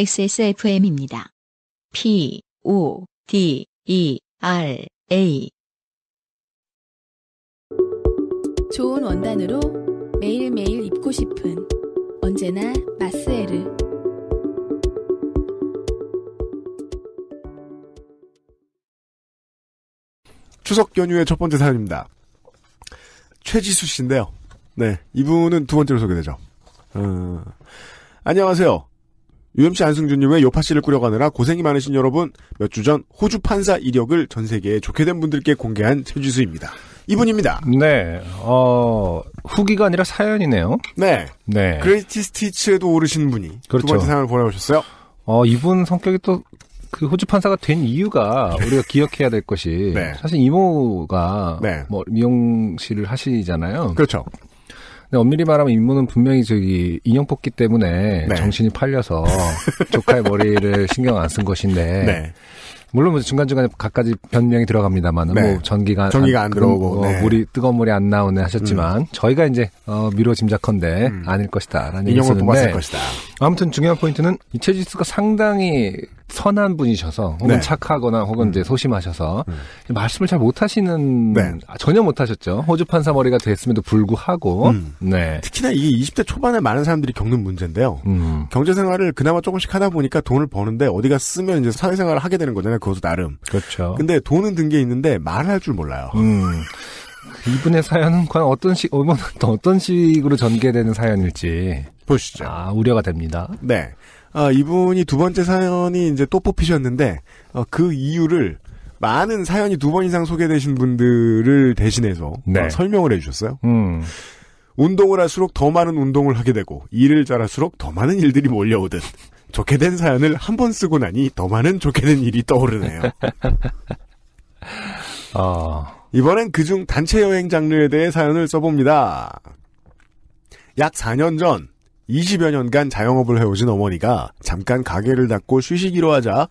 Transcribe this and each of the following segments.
XSFM입니다. P, O, D, E, R, A. 좋은 원단으로 매일매일 입고 싶은 언제나 마스에르. 추석 연휴의 첫 번째 사연입니다. 최지수 씨인데요. 네, 이분은 두 번째로 소개되죠. 어... 안녕하세요. UMC 안승준님의 요파씨를 꾸려가느라 고생이 많으신 여러분, 몇 주 전 호주 판사 이력을 전 세계에 좋게 된 분들께 공개한 최지수입니다. 이분입니다. 네, 어, 후기가 아니라 사연이네요. 네. 네. 그레이티 스티치에도 오르신 분이 그렇죠. 두 번째 사연을 보내오셨어요. 어, 이분 성격이 또, 그 호주 판사가 된 이유가 우리가 기억해야 될 것이 네. 사실 이모가 네. 뭐 미용실을 하시잖아요. 그렇죠. 근데 엄밀히 말하면 임무는 분명히 저기 인형 뽑기 때문에 네. 정신이 팔려서 조카의 머리를 신경 안 쓴 것인데 네. 물론 뭐 중간중간에 각가지 변명이 들어갑니다만 네. 뭐 전기가 전기가 안, 안 들어오고 어, 물이 뜨거운 물이 안 나오네 하셨지만 음. 저희가 이제 어, 미뤄 짐작컨대 음. 아닐 것이다라는 인형을 뽑았을 것이다. 아무튼 중요한 포인트는 이체지수가 상당히 선한 분이셔서 혹은 네. 착하거나 혹은 음. 이제 소심하셔서 음. 말씀을 잘 못하시는 네. 전혀 못하셨죠 호주 판사 머리가 됐음에도 불구하고 음. 네. 특히나 이게 20대 초반에 많은 사람들이 겪는 문제인데요 음. 경제 생활을 그나마 조금씩 하다 보니까 돈을 버는데 어디가 쓰면 이제 사회 생활을 하게 되는 거잖아요 그것도 나름 그렇죠 근데 돈은 든 게 있는데 말할 줄 몰라요. 음. 이분의 사연은 과연 어떤 식, 어떤 식으로 전개되는 사연일지. 보시죠. 아, 우려가 됩니다. 네. 아, 이분이 두 번째 사연이 이제 또 뽑히셨는데 어, 그 이유를 많은 사연이 두 번 이상 소개되신 분들을 대신해서 네. 어, 설명을 해주셨어요. 음. 운동을 할수록 더 많은 운동을 하게 되고 일을 잘할수록 더 많은 일들이 몰려오듯 좋게 된 사연을 한 번 쓰고 나니 더 많은 좋게 된 일이 떠오르네요. 어... 이번엔 그 중 단체 여행 장르에 대해 사연을 써봅니다. 약 4년 전 20여 년간 자영업을 해오신 어머니가 잠깐 가게를 닫고 쉬시기로 하자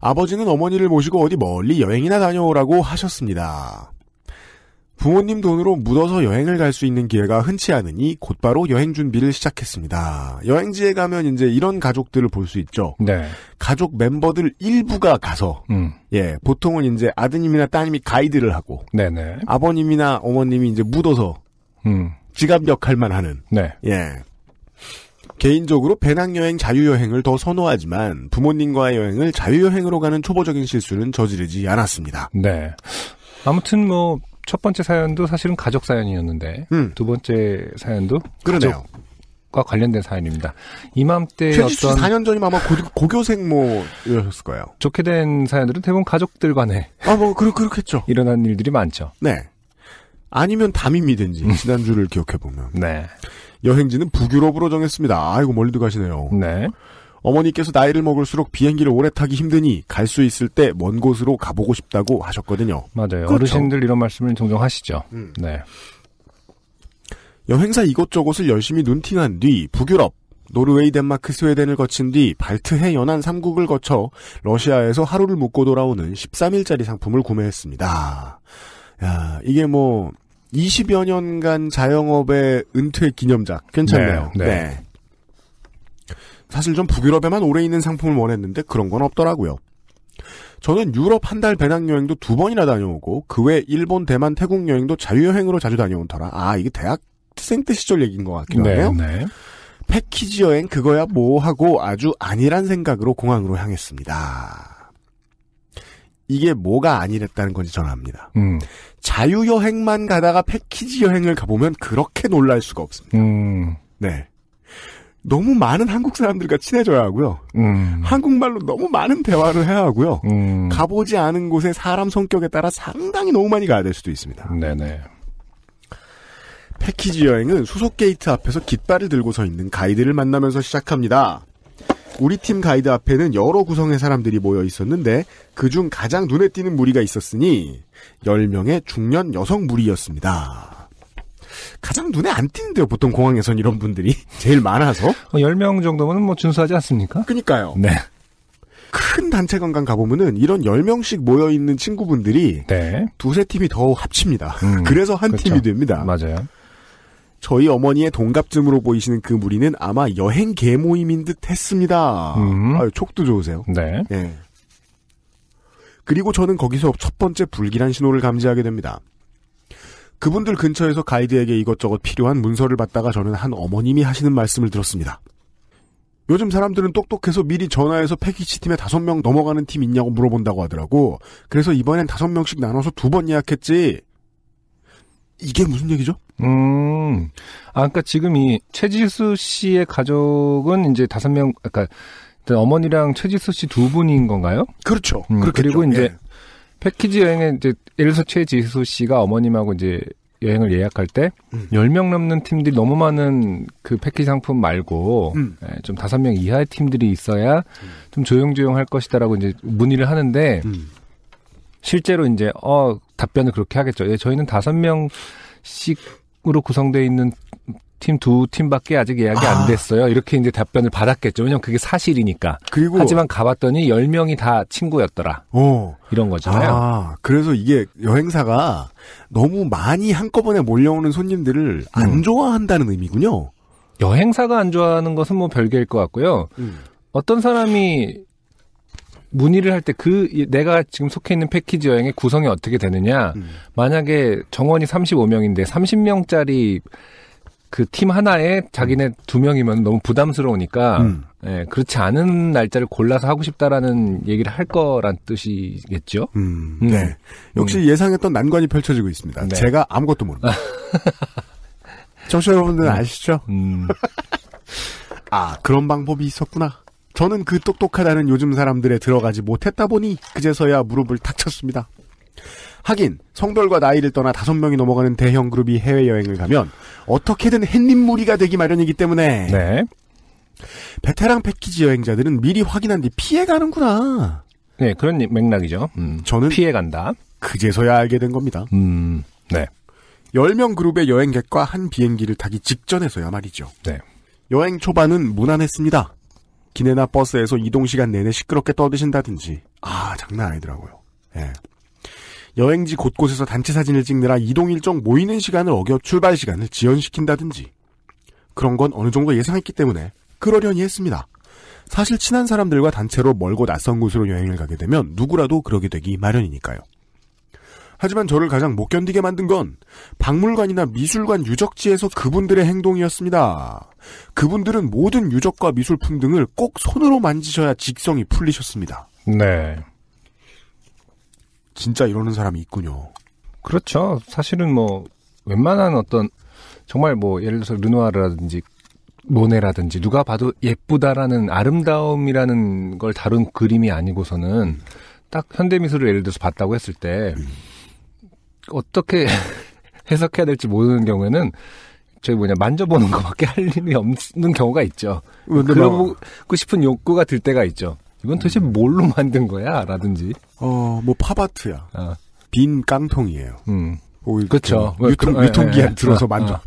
아버지는 어머니를 모시고 어디 멀리 여행이나 다녀오라고 하셨습니다. 부모님 돈으로 묻어서 여행을 갈 수 있는 기회가 흔치 않으니 곧바로 여행 준비를 시작했습니다. 여행지에 가면 이제 이런 가족들을 볼 수 있죠. 네. 가족 멤버들 일부가 가서 음. 예 보통은 이제 아드님이나 따님이 가이드를 하고 네네. 아버님이나 어머님이 이제 묻어서 음. 지갑 역할만 하는 네. 예 개인적으로 배낭여행, 자유여행을 더 선호하지만 부모님과의 여행을 자유여행으로 가는 초보적인 실수는 저지르지 않았습니다. 네. 아무튼 뭐, 첫 번째 사연도 사실은 가족 사연이었는데, 음. 두 번째 사연도. 그러네요. 과 관련된 사연입니다. 이맘때 어떤 4년 전이면 아마 고, 교생 뭐였을 거예요. 좋게 된 사연들은 대부분 가족들 간에 아뭐 그렇 그렇겠죠. 일어난 일들이 많죠. 네. 아니면 담임이든지 음. 지난주를 기억해 보면. 네. 여행지는 북유럽으로 정했습니다. 아이고 멀리도 가시네요. 네. 어머니께서 나이를 먹을수록 비행기를 오래 타기 힘드니 갈 수 있을 때 먼 곳으로 가보고 싶다고 하셨거든요. 맞아요. 그렇죠. 어르신들 이런 말씀을 종종 하시죠. 음. 네. 여행사 이곳저곳을 열심히 눈팅한 뒤 북유럽, 노르웨이, 덴마크, 스웨덴을 거친 뒤 발트해 연안 3국을 거쳐 러시아에서 하루를 묵고 돌아오는 13일짜리 상품을 구매했습니다. 야, 이게 뭐 20여 년간 자영업의 은퇴 기념작 괜찮네요. 네. 네. 네. 사실 전 북유럽에만 오래 있는 상품을 원했는데 그런 건 없더라고요. 저는 유럽 한 달 배낭여행도 두 번이나 다녀오고 그 외 일본, 대만, 태국 여행도 자유여행으로 자주 다녀온 터라 아 이게 대학생 때 시절 얘기인 것같긴도 네, 하네요. 네, 패키지 여행 그거야 뭐 하고 아주 아니란 생각으로 공항으로 향했습니다. 이게 뭐가 아니랬다는 건지 전합니다. 음. 자유여행만 가다가 패키지 여행을 가보면 그렇게 놀랄 수가 없습니다. 음. 네. 너무 많은 한국 사람들과 친해져야 하고요. 음. 한국말로 너무 많은 대화를 해야 하고요. 음. 가보지 않은 곳에 사람 성격에 따라 상당히 너무 많이 가야 될 수도 있습니다. 네네. 패키지 여행은 수속 게이트 앞에서 깃발을 들고 서 있는 가이드를 만나면서 시작합니다. 우리 팀 가이드 앞에는 여러 구성의 사람들이 모여 있었는데 그 중 가장 눈에 띄는 무리가 있었으니 10명의 중년 여성 무리였습니다. 가장 눈에 안 띄는데요, 보통 공항에선 이런 분들이. 제일 많아서. 10명 어, 정도면 뭐 준수하지 않습니까? 그니까요. 러 네. 큰 단체 관광 가보면은 이런 10명씩 모여있는 친구분들이 네. 두세 팀이 더 합칩니다. 음, 그래서 한그렇 팀이 됩니다. 맞아요. 저희 어머니의 동갑쯤으로 보이시는 그 무리는 아마 여행 계모임인 듯 했습니다. 음. 아유, 촉도 좋으세요. 네. 예. 그리고 저는 거기서 첫 번째 불길한 신호를 감지하게 됩니다. 그분들 근처에서 가이드에게 이것저것 필요한 문서를 받다가 저는 한 어머님이 하시는 말씀을 들었습니다. 요즘 사람들은 똑똑해서 미리 전화해서 패키지 팀에 다섯 명 넘어가는 팀 있냐고 물어본다고 하더라고. 그래서 이번엔 다섯 명씩 나눠서 두 번 예약했지. 이게 무슨 얘기죠? 음, 아까 그러니까 지금 이 최지수 씨의 가족은 이제 다섯 명, 그러니까 어머니랑 최지수 씨 두 분인 건가요? 그렇죠. 음, 그리고 이제 예. 패키지 여행에 이제 예를 들어 최지수 씨가 어머님하고 이제 여행을 예약할 때 음. 10명 넘는 팀들이 너무 많은 그 패키지 상품 말고 음. 예, 좀 5명 이하의 팀들이 있어야 음. 좀 조용조용 할 것이다라고 이제 문의를 하는데 음. 실제로 이제 어 답변을 그렇게 하겠죠. 예, 저희는 다섯 명씩으로 구성되어 있는 팀 두 팀밖에 아직 예약이 아. 안 됐어요. 이렇게 이제 답변을 받았겠죠. 왜냐면 그게 사실이니까. 그리고 하지만 가봤더니 열 명이 다 친구였더라. 어. 이런 거잖아요. 아, 그래서 이게 여행사가 너무 많이 한꺼번에 몰려오는 손님들을 안 음. 좋아한다는 의미군요. 여행사가 안 좋아하는 것은 뭐 별개일 것 같고요. 음. 어떤 사람이 문의를 할 때 그 내가 지금 속해 있는 패키지 여행의 구성이 어떻게 되느냐. 음. 만약에 정원이 35명인데 30명짜리 그 팀 하나에 자기네 음. 두 명이면 너무 부담스러우니까 음. 예, 그렇지 않은 날짜를 골라서 하고 싶다라는 얘기를 할 거란 뜻이겠죠. 음. 음. 네. 역시 음. 예상했던 난관이 펼쳐지고 있습니다. 네. 제가 아무것도 모릅니다. 청취자 여러분들 아시죠? 아, 그런 방법이 있었구나. 저는 그 똑똑하다는 요즘 사람들에 들어가지 못했다 보니 그제서야 무릎을 탁 쳤습니다. 하긴 성별과 나이를 떠나 다섯 명이 넘어가는 대형 그룹이 해외여행을 가면 어떻게든 햇님 무리가 되기 마련이기 때문에 네. 베테랑 패키지 여행자들은 미리 확인한 뒤 피해가는구나. 네, 그런 맥락이죠. 음, 저는 피해간다. 그제서야 알게 된 겁니다. 음, 네. 10명 그룹의 여행객과 한 비행기를 타기 직전에서야 말이죠. 네. 여행 초반은 무난했습니다. 기내나 버스에서 이동 시간 내내 시끄럽게 떠드신다든지 아 장난 아니더라고요. 예. 여행지 곳곳에서 단체 사진을 찍느라 이동 일정 모이는 시간을 어겨 출발 시간을 지연시킨다든지 그런 건 어느 정도 예상했기 때문에 그러려니 했습니다. 사실 친한 사람들과 단체로 멀고 낯선 곳으로 여행을 가게 되면 누구라도 그러게 되기 마련이니까요. 하지만 저를 가장 못 견디게 만든 건 박물관이나 미술관 유적지에서 그분들의 행동이었습니다. 그분들은 모든 유적과 미술품 등을 꼭 손으로 만지셔야 직성이 풀리셨습니다. 네. 진짜 이러는 사람이 있군요. 그렇죠. 사실은 뭐 웬만한 어떤 정말 뭐 예를 들어서 르누아르라든지 모네라든지 누가 봐도 예쁘다라는 아름다움이라는 걸 다룬 그림이 아니고서는 딱 현대미술을 예를 들어서 봤다고 했을 때 음. 어떻게 해석해야 될지 모르는 경우에는 저희 뭐냐 만져보는 것밖에 할 일이 없는 경우가 있죠. 그러고 싶은 욕구가 들 때가 있죠. 이건 도대체 음. 뭘로 만든 거야? 라든지. 어, 뭐 팝아트야. 어. 빈 깡통이에요. 음. 그렇죠. 유통, 어, 유통기한 예, 예, 들어서 만져. 어.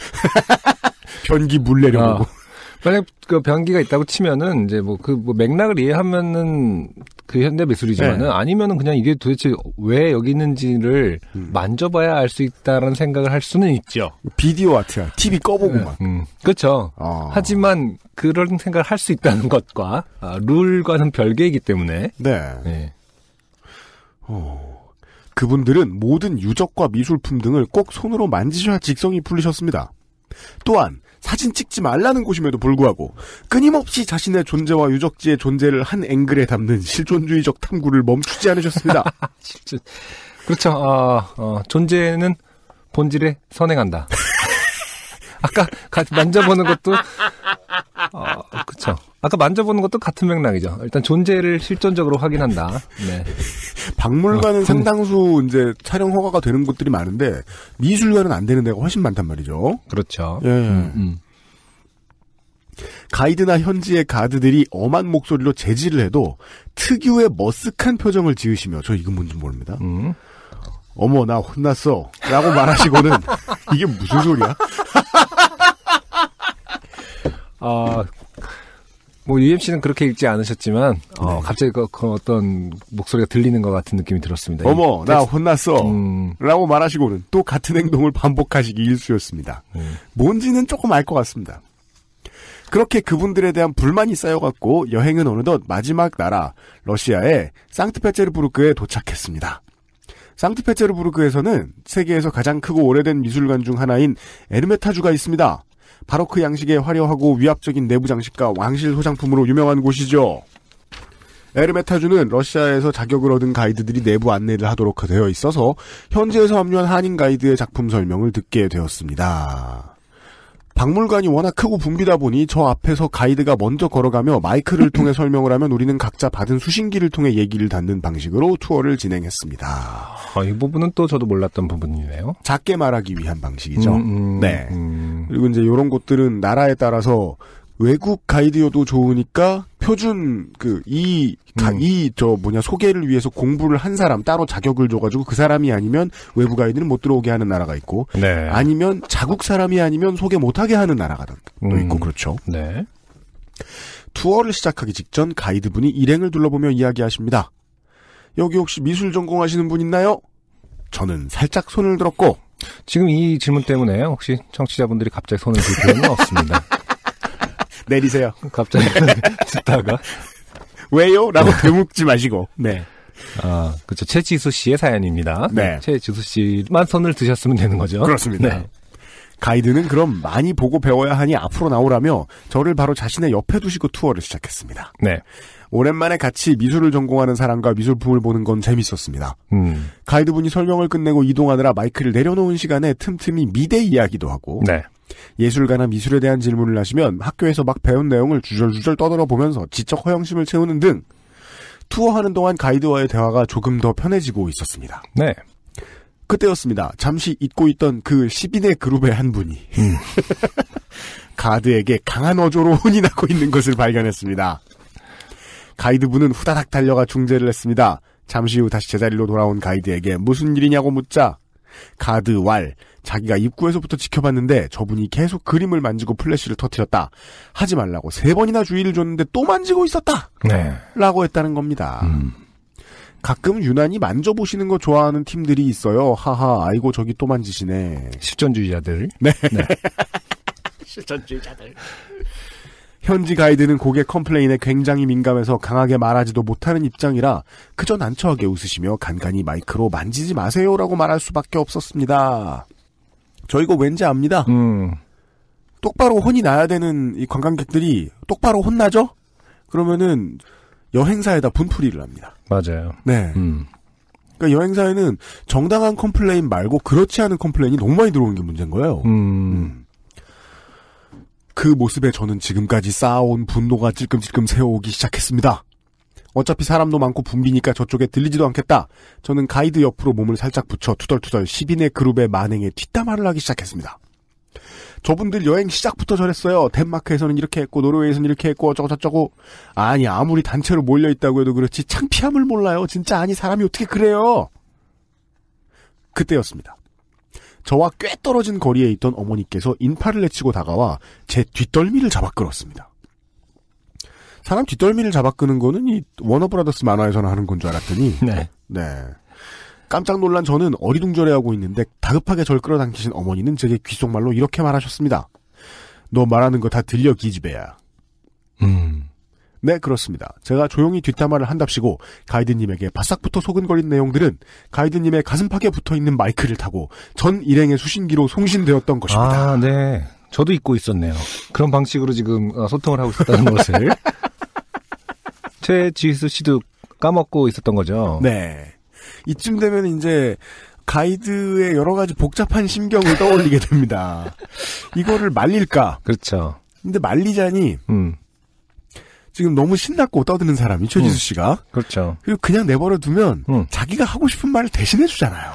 변기 물 내려보고. 어. 만약 그 변기가 있다고 치면은 이제 뭐 그뭐 그뭐 맥락을 이해하면은 그 현대 미술이지만은 네. 아니면은 그냥 이게 도대체 왜 여기 있는지를 음. 만져봐야 알 수 있다라는 생각을 할 수는 있죠. 비디오 아트야. TV 꺼보고만. 네. 음. 그렇죠. 아. 하지만 그런 생각을 할 수 있다는 것과 아, 룰과는 별개이기 때문에. 네. 네. 오. 어. 그분들은 모든 유적과 미술품 등을 꼭 손으로 만지셔야 직성이 풀리셨습니다. 또한 사진 찍지 말라는 곳임에도 불구하고 끊임없이 자신의 존재와 유적지의 존재를 한 앵글에 담는 실존주의적 탐구를 멈추지 않으셨습니다. 그렇죠. 어, 어, 존재는 본질에 선행한다. 아까 만져보는 것도 어, 그쵸. 아까 만져보는 것도 같은 맥락이죠. 일단 존재를 실존적으로 확인한다. 네. 박물관은 어, 상당수 이제 촬영 허가가 되는 곳들이 많은데 미술관은 안 되는 데가 훨씬 많단 말이죠. 그렇죠. 예. 음, 음. 가이드나 현지의 가드들이 엄한 목소리로 제지를 해도 특유의 머쓱한 표정을 지으시며 저 이건 뭔지 모릅니다. 음. 어머 나 혼났어 라고 말하시고는 이게 무슨 소리야? 아, 뭐 UMC는 그렇게 읽지 않으셨지만 어, 네. 갑자기 그, 그, 어떤 목소리가 들리는 것 같은 느낌이 들었습니다. 어머, 이, 나 텍스... 혼났어. 음... 라고 말하시고는 또 같은 행동을 반복하시기 일쑤였습니다. 음. 뭔지는 조금 알 것 같습니다. 그렇게 그분들에 대한 불만이 쌓여갔고 여행은 어느덧 마지막 나라 러시아의 상트페테르부르크에 도착했습니다. 상트페테르부르크에서는 세계에서 가장 크고 오래된 미술관 중 하나인 에르메타주가 있습니다. 바로크 그 양식의 화려하고 위압적인 내부 장식과 왕실 소장품으로 유명한 곳이죠. 에르메타주는 러시아에서 자격을 얻은 가이드들이 내부 안내를 하도록 되어 있어서 현지에서 합류한 한인 가이드의 작품 설명을 듣게 되었습니다. 박물관이 워낙 크고 붐비다 보니 저 앞에서 가이드가 먼저 걸어가며 마이크를 통해 설명을 하면 우리는 각자 받은 수신기를 통해 얘기를 듣는 방식으로 투어를 진행했습니다. 아, 이 부분은 또 저도 몰랐던 부분이네요. 작게 말하기 위한 방식이죠. 음, 음, 네. 음. 그리고 이제 이런 곳들은 나라에 따라서 외국 가이드여도 좋으니까 표준 그이이저 음. 뭐냐 소개를 위해서 공부를 한 사람 따로 자격을 줘가지고 그 사람이 아니면 외부 가이드는 못 들어오게 하는 나라가 있고 네. 아니면 자국 사람이 아니면 소개 못하게 하는 나라가 또 음. 있고 그렇죠. 네. 투어를 시작하기 직전 가이드분이 일행을 둘러보며 이야기하십니다. 여기 혹시 미술 전공하시는 분 있나요? 저는 살짝 손을 들었고 지금 이 질문 때문에 혹시 청취자분들이 갑자기 손을 들 필요는 없습니다. 내리세요. 갑자기 듣다가 왜요?라고 네. 되묻지 마시고. 네. 네. 아, 그렇죠. 최지수 씨의 사연입니다. 네. 최지수 씨만 선을 드셨으면 되는 거죠. 그렇습니다. 네. 가이드는 그럼 많이 보고 배워야 하니 앞으로 나오라며 저를 바로 자신의 옆에 두시고 투어를 시작했습니다. 네. 오랜만에 같이 미술을 전공하는 사람과 미술품을 보는 건 재밌었습니다. 음. 가이드분이 설명을 끝내고 이동하느라 마이크를 내려놓은 시간에 틈틈이 미대 이야기도 하고 네. 예술가나 미술에 대한 질문을 하시면 학교에서 막 배운 내용을 주절주절 떠들어 보면서 지적 허영심을 채우는 등 투어하는 동안 가이드와의 대화가 조금 더 편해지고 있었습니다. 네. 그때였습니다. 잠시 잊고 있던 그 10인의 그룹의 한 분이 음. 가드에게 강한 어조로 혼이 나고 있는 것을 발견했습니다. 가이드분은 후다닥 달려가 중재를 했습니다. 잠시 후 다시 제자리로 돌아온 가이드에게 무슨 일이냐고 묻자 가드왈 자기가 입구에서부터 지켜봤는데 저분이 계속 그림을 만지고 플래시를 터트렸다 하지 말라고 세 번이나 주의를 줬는데 또 만지고 있었다 네. 라고 했다는 겁니다 음. 가끔 유난히 만져보시는 거 좋아하는 팀들이 있어요 하하 아이고 저기 또 만지시네 실전주의자들 네. 네. 실전주의자들 현지 가이드는 고객 컴플레인에 굉장히 민감해서 강하게 말하지도 못하는 입장이라 그저 난처하게 웃으시며 간간히 마이크로 만지지 마세요라고 말할 수밖에 없었습니다. 저 이거 왠지 압니다. 음. 똑바로 혼이 나야 되는 이 관광객들이 똑바로 혼나죠? 그러면은 여행사에다 분풀이를 합니다. 맞아요. 네. 음. 그러니까 여행사에는 정당한 컴플레인 말고 그렇지 않은 컴플레인이 너무 많이 들어오는 게 문제인 거예요. 음. 음. 그 모습에 저는 지금까지 쌓아온 분노가 찔끔찔끔 새어오기 시작했습니다. 어차피 사람도 많고 붐비니까 저쪽에 들리지도 않겠다. 저는 가이드 옆으로 몸을 살짝 붙여 투덜투덜 10인의 그룹의 만행에 뒷담화를 하기 시작했습니다. 저분들 여행 시작부터 저랬어요. 덴마크에서는 이렇게 했고 노르웨이에서는 이렇게 했고 어쩌고저쩌고. 아니 아무리 단체로 몰려있다고 해도 그렇지 창피함을 몰라요. 진짜 아니 사람이 어떻게 그래요. 그때였습니다. 저와 꽤 떨어진 거리에 있던 어머니께서 인파를 내치고 다가와 제 뒷덜미를 잡아 끌었습니다. 사람 뒷덜미를 잡아 끄는 거는 이 워너브라더스 만화에서나 하는 건 줄 알았더니 네. 네. 깜짝 놀란 저는 어리둥절해하고 있는데 다급하게 절 끌어당기신 어머니는 제게 귓속말로 이렇게 말하셨습니다. 너 말하는 거 다 들려 기집애야. 네, 그렇습니다. 제가 조용히 뒷담화를 한답시고 가이드님에게 바싹부터 소근거린 내용들은 가이드님의 가슴팍에 붙어 있는 마이크를 타고 전 일행의 수신기로 송신되었던 것입니다. 아, 네. 저도 잊고 있었네요. 그런 방식으로 지금 어, 소통을 하고 있었다는 것을. 최지수 씨도 까먹고 있었던 거죠. 네. 이쯤 되면 이제 가이드의 여러 가지 복잡한 심경을 떠올리게 됩니다. 이거를 말릴까? 그렇죠. 근데 말리자니 음. 지금 너무 신났고 떠드는 사람이 최지수 음. 씨가. 음, 그렇죠. 그리고 그냥 내버려 두면 음. 자기가 하고 싶은 말을 대신해 주잖아요.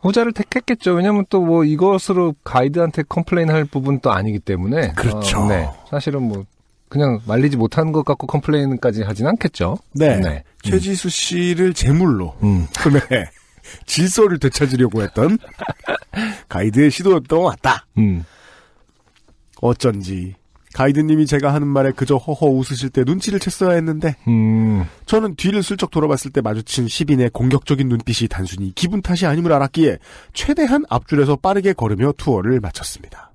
후자를 택했겠죠. 왜냐면 또 뭐 이것으로 가이드한테 컴플레인 할 부분 도 아니기 때문에. 그렇죠. 어, 네. 사실은 뭐 그냥 말리지 못한 것 같고 컴플레인까지 하진 않겠죠. 네. 네. 음. 최지수 씨를 제물로. 음. 네. 질서를 되찾으려고 했던 가이드의 시도였던 것 같다. 음. 어쩐지 가이드님이 제가 하는 말에 그저 허허 웃으실 때 눈치를 챘어야 했는데 음. 저는 뒤를 슬쩍 돌아봤을 때 마주친 시인의 공격적인 눈빛이 단순히 기분 탓이 아님을 알았기에 최대한 앞줄에서 빠르게 걸으며 투어를 마쳤습니다.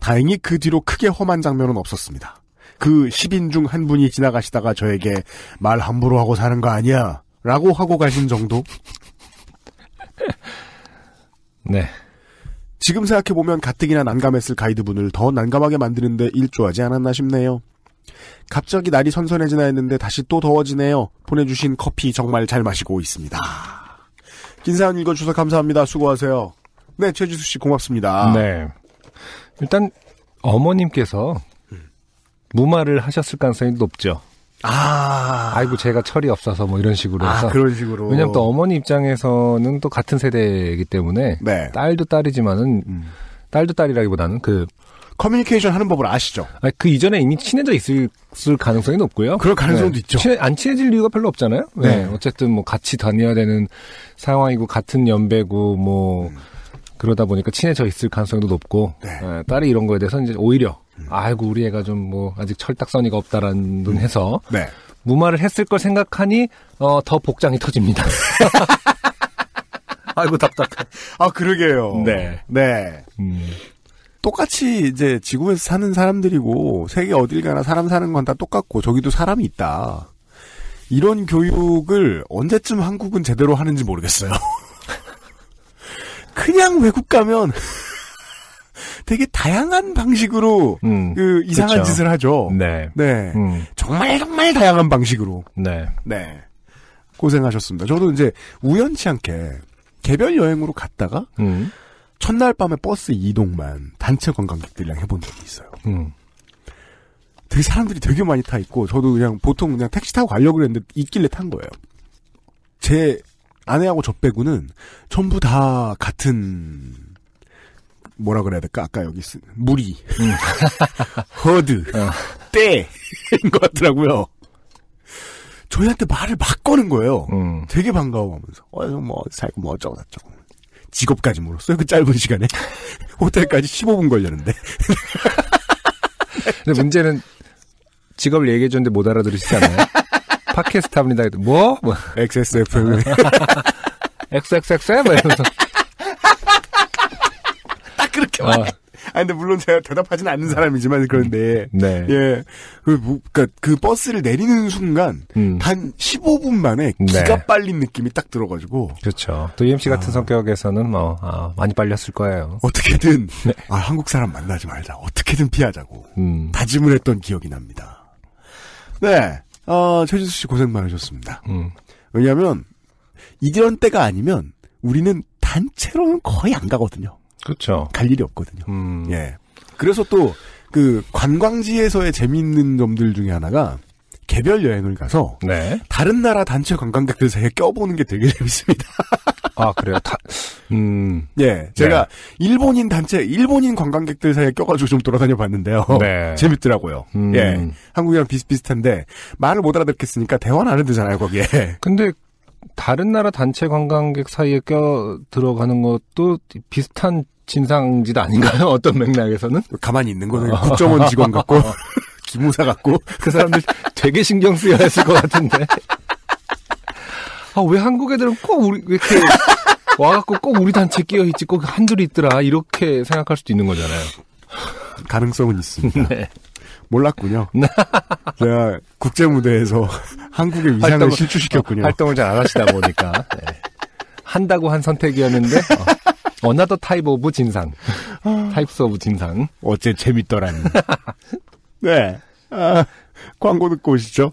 다행히 그 뒤로 크게 험한 장면은 없었습니다. 그 10인 중 한 분이 지나가시다가 저에게 말 함부로 하고 사는 거 아니야 라고 하고 가신 정도? 네. 지금 생각해보면 가뜩이나 난감했을 가이드분을 더 난감하게 만드는데 일조하지 않았나 싶네요. 갑자기 날이 선선해지나 했는데 다시 또 더워지네요. 보내주신 커피 정말 잘 마시고 있습니다. 긴 사연 읽어주셔서 감사합니다. 수고하세요. 네, 최지수 씨 고맙습니다. 네. 일단 어머님께서 무마를 하셨을 가능성이 높죠. 아. 아이고, 제가 철이 없어서 뭐 이런 식으로 아, 해서. 아, 그런 식으로. 왜냐면 또 어머니 입장에서는 또 같은 세대이기 때문에. 네. 딸도 딸이지만은, 음. 딸도 딸이라기보다는 그. 커뮤니케이션 하는 법을 아시죠? 아니, 그 이전에 이미 친해져 있을 가능성이 높고요. 그럴 가능성도 네. 있죠. 친해, 안 친해질 이유가 별로 없잖아요? 네. 네. 어쨌든 뭐 같이 다녀야 되는 상황이고, 같은 연배고, 뭐. 음. 그러다 보니까 친해져 있을 가능성도 높고 네. 예, 딸이 이런 거에 대해서 이제 오히려 음. 아이고 우리 애가 좀 뭐 아직 철딱서니가 없다라는 눈 음. 해서 네. 무마를 했을 걸 생각하니 어, 더 복장이 터집니다. 아이고 답답해. 아 그러게요. 네. 네. 음. 똑같이 이제 지구에서 사는 사람들이고 세계 어딜 가나 사람 사는 건 다 똑같고 저기도 사람이 있다. 이런 교육을 언제쯤 한국은 제대로 하는지 모르겠어요. 그냥 외국 가면 되게 다양한 방식으로 음, 그 이상한 그쵸. 짓을 하죠. 네. 네. 음. 정말 정말 다양한 방식으로. 네. 네. 고생하셨습니다. 저도 이제 우연치 않게 개별 여행으로 갔다가 음. 첫날 밤에 버스 이동만 단체 관광객들이랑 해본 적이 있어요. 음. 되게 사람들이 되게 많이 타 있고 저도 그냥 보통 그냥 택시 타고 가려고 그랬는데 있길래 탄 거예요. 제 아내하고 저 빼고는 전부 다 같은 뭐라 그래야 될까? 아까 여기 쓴 무리, 음. 허드, 어. 때인 것 같더라고요. 저희한테 말을 막 거는 거예요. 음. 되게 반가워하면서 어, 뭐 살고 뭐 어쩌고 저쩌고 직업까지 물었어요. 그 짧은 시간에 호텔까지 15분 걸렸는데. 근데 문제는 직업을 얘기해줬는데 못 알아들으시잖아요. 팟캐스트 합니다. 뭐? 뭐. XSFM. XXXM? 뭐 이러면서. 딱 그렇게 말 어. 아 근데 물론 제가 대답하진 않는 사람이지만 그런데 네. 예. 그 뭐, 그니까그 버스를 내리는 순간 음. 단 15분 만에 기가 네. 빨린 느낌이 딱 들어 가지고 그렇죠. 또 UMC e 같은 아. 성격에서는 뭐 아, 많이 빨렸을 거예요. 어떻게든 네. 아 한국 사람 만나지 말자. 어떻게든 피하자고 음. 다짐을 했던 기억이 납니다. 네. 아, 최진수 씨 고생 많으셨습니다. 음. 왜냐하면 이런 때가 아니면 우리는 단체로는 거의 안 가거든요. 그렇죠. 갈 일이 없거든요. 음. 예. 그래서 또 그 관광지에서의 재미있는 점들 중에 하나가 개별 여행을 가서 네. 다른 나라 단체 관광객들 사이에 껴보는 게 되게 재밌습니다. 아 그래요. 다, 음. 예, 제가 네. 일본인 단체, 일본인 관광객들 사이에 껴가지고 좀 돌아다녀 봤는데요. 네. 재밌더라고요. 음. 예, 한국이랑 비슷비슷한데 말을 못 알아듣겠으니까 대화는 안 해도 되잖아요 거기에. 근데 다른 나라 단체 관광객 사이에 껴 들어가는 것도 비슷한 진상지도 아닌가요? 어떤 맥락에서는? 가만히 있는 거는 국정원 직원 같고, 기무사 같고. 그 사람들 되게 신경 쓰여야 했을 것 같은데. 아, 왜 한국 애들은 꼭 우리, 왜 이렇게 와갖고 꼭 우리 단체 끼어있지, 꼭 한둘이 있더라. 이렇게 생각할 수도 있는 거잖아요. 가능성은 있습니다. 네. 몰랐군요. 제가 국제무대에서 한국의 위상을 활동을, 실추시켰군요. 어, 활동을 잘 안 하시다 보니까. 네. 한다고 한 선택이었는데, 어, 어나더 타입 오브 진상. 타입스 오브 진상. 어째 재밌더라니. 네. 아, 광고 듣고 오시죠.